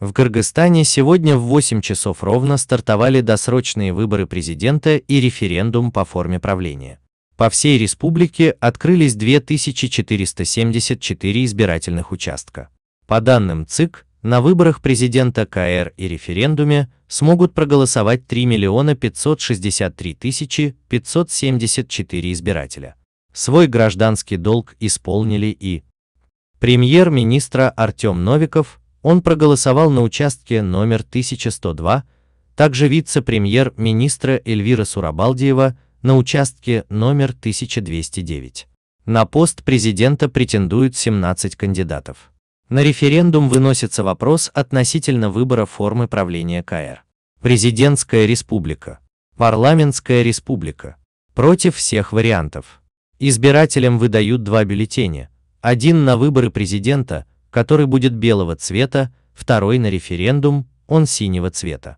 В Кыргызстане сегодня в 8 часов ровно стартовали досрочные выборы президента и референдум по форме правления. По всей республике открылись 2474 избирательных участка. По данным ЦИК, на выборах президента КР и референдуме смогут проголосовать 3 миллиона 563 тысячи 574 избирателя. Свой гражданский долг исполнили и премьер-министра Артем Новиков, он проголосовал на участке номер 1102, также вице-премьер-министра Эльвира Сурабалдиева на участке номер 1209. На пост президента претендуют 17 кандидатов. На референдум выносится вопрос относительно выбора формы правления КР. Президентская республика. Парламентская республика. Против всех вариантов. Избирателям выдают два бюллетеня. Один на выборы президента, который будет белого цвета, второй на референдум, он синего цвета.